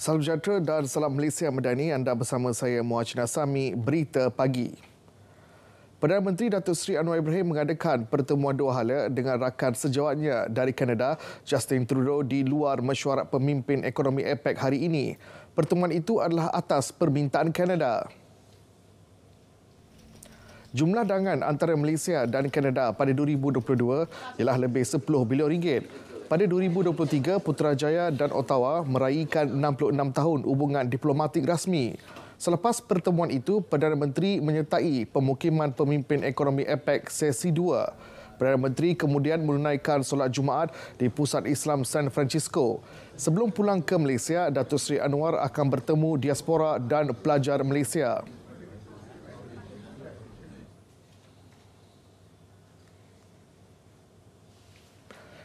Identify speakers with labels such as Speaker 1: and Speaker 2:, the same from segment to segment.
Speaker 1: Salam sejahtera dan salam Malaysia Medani. Anda bersama saya Muaz Sami Berita Pagi. Perdana Menteri Datuk Seri Anwar Ibrahim mengadakan pertemuan dua hala dengan rakan sejawatnya dari Kanada, Justin Trudeau di luar mesyuarat pemimpin ekonomi APEC hari ini. Pertemuan itu adalah atas permintaan Kanada. Jumlah dangan antara Malaysia dan Kanada pada 2022 ialah lebih 10 bilion ringgit. Pada 2023, Putrajaya dan Ottawa meraihkan 66 tahun hubungan diplomatik rasmi. Selepas pertemuan itu, Perdana Menteri menyertai pemukiman pemimpin ekonomi APEC sesi 2. Perdana Menteri kemudian menunaikan solat Jumaat di Pusat Islam San Francisco. Sebelum pulang ke Malaysia, Datuk Seri Anwar akan bertemu diaspora dan pelajar Malaysia.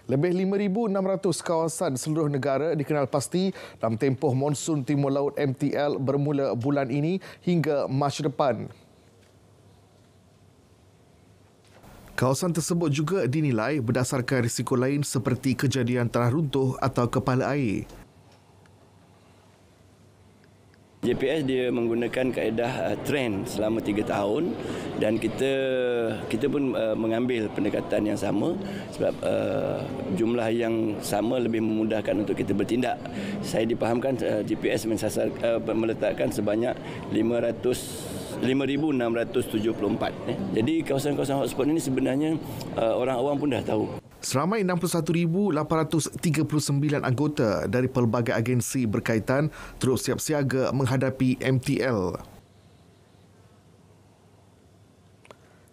Speaker 1: Lebih 5,600 kawasan seluruh negara dikenal pasti dalam tempoh monsun timur laut MTL bermula bulan ini hingga Mac depan. Kawasan tersebut juga dinilai berdasarkan risiko lain seperti kejadian tanah runtuh atau kepala air.
Speaker 2: JPS dia menggunakan kaedah uh, trend selama tiga tahun dan kita kita pun uh, mengambil pendekatan yang sama sebab uh, jumlah yang sama lebih memudahkan untuk kita bertindak. Saya dipahamkan uh, JPS mensasar uh, meletakkan sebanyak 500 5674 eh. Jadi kawasan-kawasan hotspot ini sebenarnya uh, orang awam pun dah tahu.
Speaker 1: Seramai 61,839 anggota dari pelbagai agensi berkaitan terus siap siaga menghadapi MTL.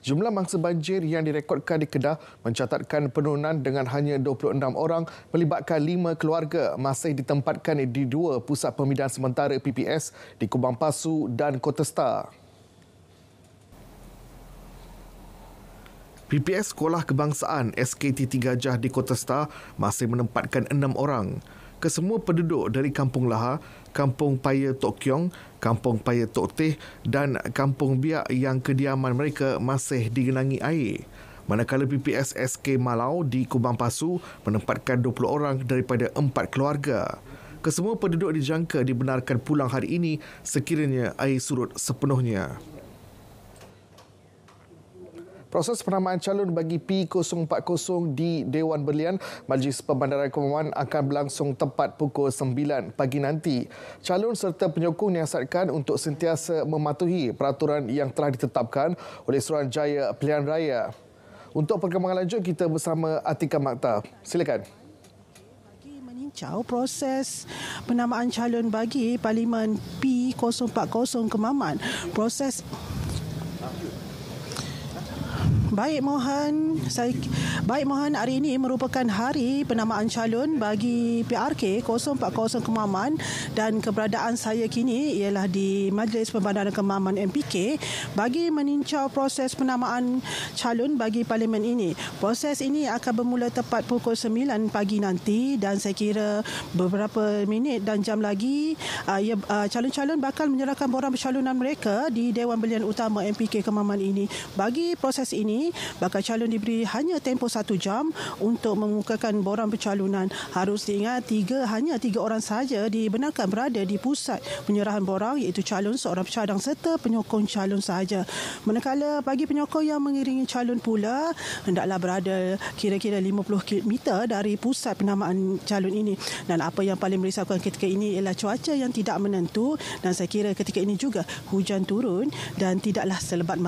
Speaker 1: Jumlah mangsa banjir yang direkodkan di Kedah mencatatkan penurunan dengan hanya 26 orang melibatkan 5 keluarga masih ditempatkan di dua pusat pemindahan sementara PPS di Kubang Pasu dan Kota Star. PPS Sekolah Kebangsaan SKT Tiga Jah di Kota Star masih menempatkan enam orang. Kesemua penduduk dari Kampung Laha, Kampung Paya Tok Kiong, Kampung Paya Tok Teh dan Kampung Biak yang kediaman mereka masih digenangi air. Manakala PPS SK Malau di Kubang Pasu menempatkan 20 orang daripada empat keluarga. Kesemua penduduk dijangka dibenarkan pulang hari ini sekiranya air surut sepenuhnya proses penamaan calon bagi P040 di Dewan Berlian Majlis Pembandaran Kemaman akan berlangsung tepat pukul 9 pagi nanti. Calon serta penyokong diasatkan untuk sentiasa mematuhi peraturan yang telah ditetapkan oleh Suruhanjaya Pilihan Raya. Untuk perkembangan lanjut, kita bersama Atika Makta. Silakan.
Speaker 2: Cau proses penamaan calon bagi Parlimen P040 Kemaman proses Baik Mohan, saya baik Mohan hari ini merupakan hari penamaan calon bagi PRK 040 Kemaman dan keberadaan saya kini ialah di Majlis Pembandaran Kemaman MPK bagi meninjau proses penamaan calon bagi parlimen ini. Proses ini akan bermula tepat pukul 9 pagi nanti dan saya kira beberapa minit dan jam lagi ah, ah, calon-calon bakal menyerahkan borang pencalonan mereka di Dewan Belian Utama MPK Kemaman ini. Bagi proses ini bakal calon diberi hanya tempoh satu jam untuk mengukakan borang pencalonan. Harus diingat tiga hanya tiga orang sahaja dibenarkan berada di pusat penyerahan borang iaitu calon seorang pencadang serta penyokong calon sahaja. Manakala bagi penyokong yang mengiringi calon pula hendaklah berada kira-kira 50 km dari pusat penamaan calon ini. Dan apa yang paling merisaukan ketika ini ialah cuaca yang tidak menentu dan saya kira ketika ini juga hujan turun dan tidaklah selebat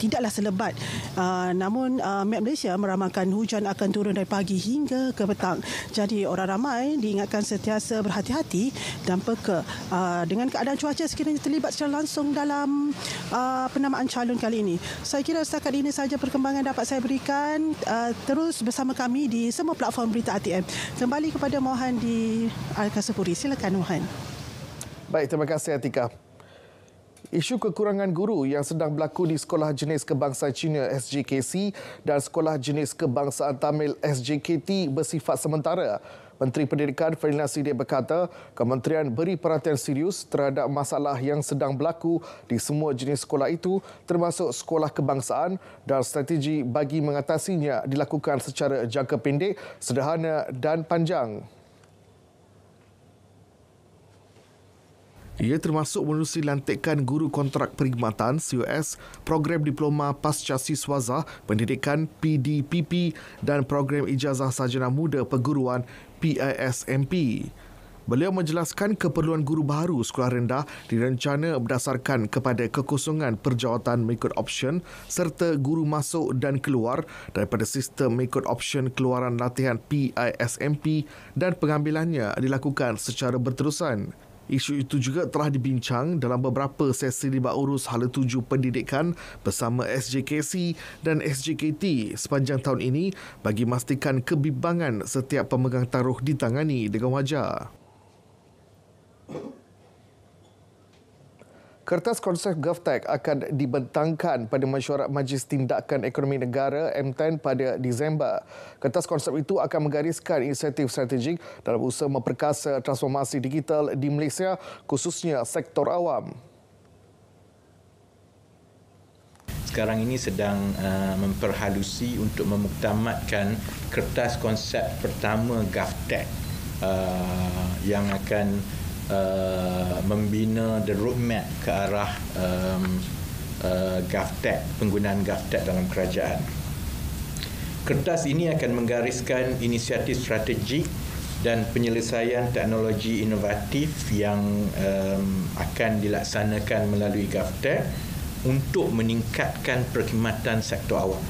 Speaker 2: tidaklah selebat uh, Ah, namun uh, Met Malaysia meramalkan hujan akan turun dari pagi hingga ke petang. Jadi orang ramai diingatkan sentiasa berhati-hati dan peka uh, dengan keadaan cuaca sekiranya terlibat secara langsung dalam uh, penamaan calon kali ini. Saya kira setakat ini sahaja perkembangan dapat saya berikan. Uh, terus bersama kami di semua platform berita ATM. Kembali kepada Mohan di Alkasa Puri. Silakan Mohan.
Speaker 1: Baik, terima kasih Atika. Isu kekurangan guru yang sedang berlaku di Sekolah Jenis Kebangsaan Cina SJKC dan Sekolah Jenis Kebangsaan Tamil SJKT bersifat sementara. Menteri Pendidikan Ferdinand Sidik berkata, Kementerian beri perhatian serius terhadap masalah yang sedang berlaku di semua jenis sekolah itu termasuk sekolah kebangsaan dan strategi bagi mengatasinya dilakukan secara jangka pendek, sederhana dan panjang. Ia termasuk menerusi lantikan guru kontrak perkhidmatan COS, program diploma pasca siswaza, pendidikan PDPP dan program ijazah sarjana muda peguruan PISMP. Beliau menjelaskan keperluan guru baru sekolah rendah direncana berdasarkan kepada kekosongan perjawatan mengikut option serta guru masuk dan keluar daripada sistem mengikut option keluaran latihan PISMP dan pengambilannya dilakukan secara berterusan. Isu itu juga telah dibincang dalam beberapa sesi libat urus hala tuju pendidikan bersama SJKC dan SJKT sepanjang tahun ini bagi memastikan kebimbangan setiap pemegang taruh ditangani dengan wajar. Kertas konsep GovTech akan dibentangkan pada mesyuarat Majlis Tindakan Ekonomi Negara M10 pada Disember. Kertas konsep itu akan menggariskan inisiatif strategik dalam usaha memperkasa transformasi digital di Malaysia khususnya sektor awam. Sekarang ini sedang uh, memperhalusi untuk memuktamadkan kertas konsep pertama GovTech uh, yang akan uh, membina the roadmap ke arah um, uh, GovTech, penggunaan GovTech dalam kerajaan. Kertas ini akan menggariskan inisiatif strategik dan penyelesaian teknologi inovatif yang um, akan dilaksanakan melalui GovTech untuk meningkatkan perkhidmatan sektor awam.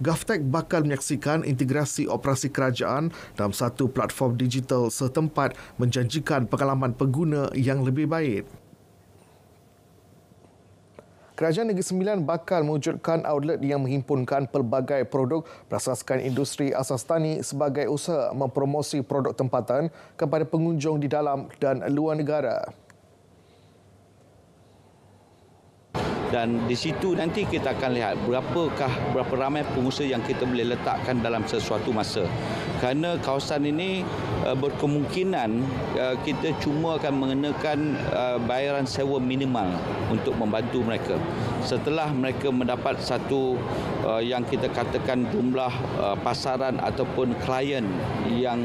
Speaker 1: GovTech bakal menyaksikan integrasi operasi kerajaan dalam satu platform digital setempat menjanjikan pengalaman pengguna yang lebih baik. Kerajaan Negeri Sembilan bakal mewujudkan outlet yang menghimpunkan pelbagai produk berasaskan industri asas tani sebagai usaha mempromosi produk tempatan kepada pengunjung di dalam dan luar negara.
Speaker 2: dan di situ nanti kita akan lihat berapakah berapa ramai pengusaha yang kita boleh
Speaker 1: letakkan dalam sesuatu masa kerana kawasan ini Eh, berkemungkinan eh, kita cuma akan mengenakan eh, bayaran sewa minimal untuk membantu mereka setelah mereka mendapat satu yang kita katakan jumlah pasaran ataupun klien yang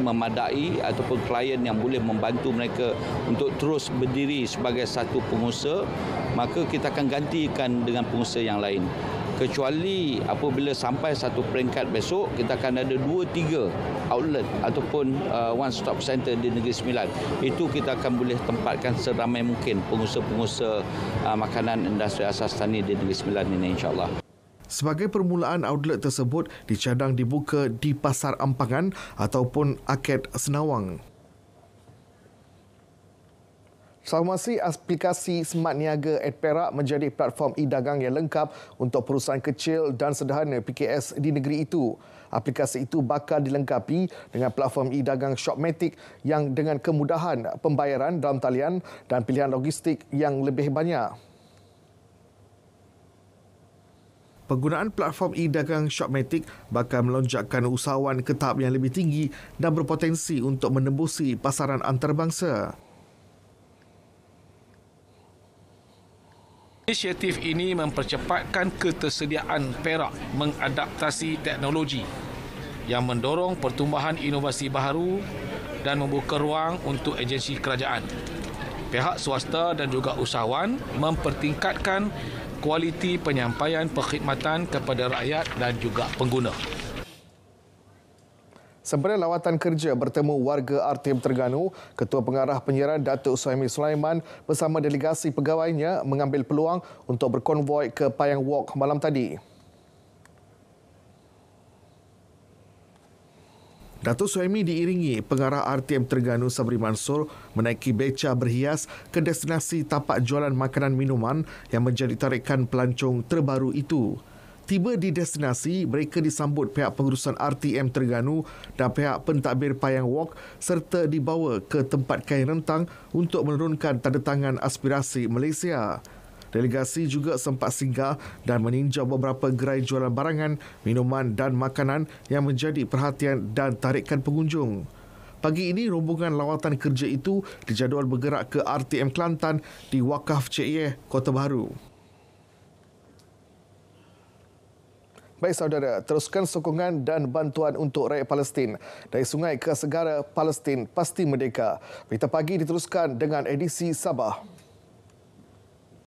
Speaker 1: memadai ataupun klien yang boleh membantu mereka untuk terus berdiri sebagai satu pengusaha maka kita akan gantikan dengan pengusaha yang lain kecuali apabila sampai satu peringkat besok kita akan ada dua tiga outlet ataupun uh, one stop center di Negeri Sembilan itu kita akan boleh tempatkan seramai mungkin pengusaha-pengusaha
Speaker 2: uh, makanan industri asas tani di Negeri Sembilan ini insyaAllah
Speaker 1: Sebagai permulaan outlet tersebut dicadang dibuka di Pasar Ampangan ataupun Aket Senawang. Sahumasi, aplikasi Smart Niaga at Perak menjadi platform e-dagang yang lengkap untuk perusahaan kecil dan sederhana PKS di negeri itu. Aplikasi itu bakal dilengkapi dengan platform e-dagang Shopmatic yang dengan kemudahan pembayaran dalam talian dan pilihan logistik yang lebih banyak. Penggunaan platform e-dagang Shopmatic bakal melonjakkan usahawan ke tahap yang lebih tinggi dan berpotensi untuk menembusi pasaran antarabangsa. Inisiatif ini mempercepatkan ketersediaan Perak mengadaptasi teknologi yang mendorong pertumbuhan inovasi baru dan membuka ruang untuk agensi kerajaan. Pihak swasta dan juga usahawan mempertingkatkan kualiti penyampaian perkhidmatan kepada rakyat dan juga pengguna. Sebenarnya lawatan kerja bertemu warga RTM Terganu, Ketua Pengarah Penyiaran Datuk Suhaimi Sulaiman bersama delegasi pegawainya mengambil peluang untuk berkonvoi ke Payang Walk malam tadi. Datuk Suhaimi diiringi pengarah RTM Terganu Sabri Mansur menaiki beca berhias ke destinasi tapak jualan makanan minuman yang menjadi tarikan pelancong terbaru itu. Tiba di destinasi, mereka disambut pihak pengurusan RTM Terengganu dan pihak pentadbir Payang Walk serta dibawa ke tempat kain rentang untuk menurunkan tanda tangan aspirasi Malaysia. Delegasi juga sempat singgah dan meninjau beberapa gerai jualan barangan, minuman dan makanan yang menjadi perhatian dan tarikan pengunjung. Pagi ini, rombongan lawatan kerja itu dijadual bergerak ke RTM Kelantan di Wakaf CIE, Kota Baru. Baik saudara, teruskan sokongan dan bantuan untuk rakyat Palestin dari sungai ke segara Palestin pasti merdeka. Berita pagi diteruskan dengan edisi Sabah.